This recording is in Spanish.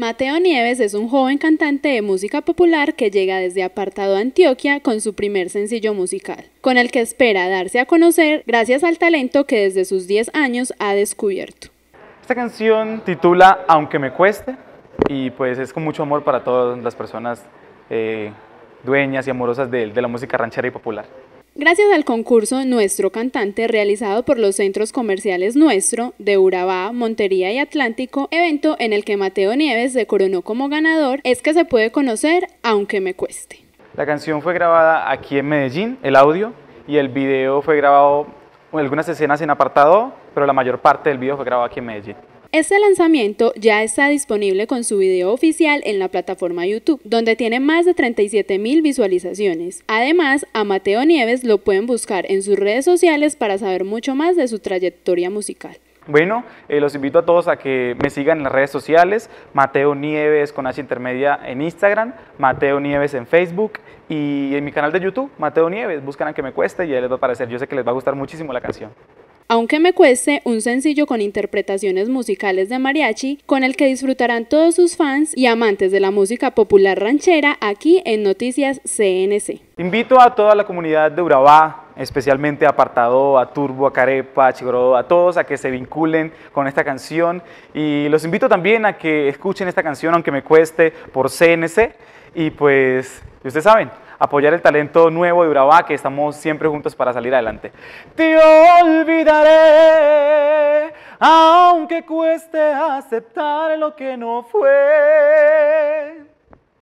Mateo Nieves es un joven cantante de música popular que llega desde Apartado Antioquia con su primer sencillo musical, con el que espera darse a conocer gracias al talento que desde sus 10 años ha descubierto. Esta canción titula Aunque me cueste y pues es con mucho amor para todas las personas eh, dueñas y amorosas de la música ranchera y popular. Gracias al concurso Nuestro Cantante realizado por los centros comerciales Nuestro de Urabá, Montería y Atlántico, evento en el que Mateo Nieves se coronó como ganador, es que se puede conocer aunque me cueste. La canción fue grabada aquí en Medellín, el audio, y el video fue grabado, algunas escenas en apartado, pero la mayor parte del video fue grabado aquí en Medellín. Este lanzamiento ya está disponible con su video oficial en la plataforma YouTube, donde tiene más de 37 mil visualizaciones. Además, a Mateo Nieves lo pueden buscar en sus redes sociales para saber mucho más de su trayectoria musical. Bueno, eh, los invito a todos a que me sigan en las redes sociales, Mateo Nieves con H Intermedia en Instagram, Mateo Nieves en Facebook y en mi canal de YouTube, Mateo Nieves. Buscan a que me cueste y ya les va a aparecer. Yo sé que les va a gustar muchísimo la canción. Aunque me cueste, un sencillo con interpretaciones musicales de mariachi, con el que disfrutarán todos sus fans y amantes de la música popular ranchera aquí en Noticias CNC. Invito a toda la comunidad de Urabá, especialmente a Apartado, a Turbo, a Carepa, a Chigorodó, a todos a que se vinculen con esta canción y los invito también a que escuchen esta canción aunque me cueste por CNC y pues ustedes saben, apoyar el talento nuevo de Urabá, que estamos siempre juntos para salir adelante. Te olvidaré, aunque cueste aceptar lo que no fue.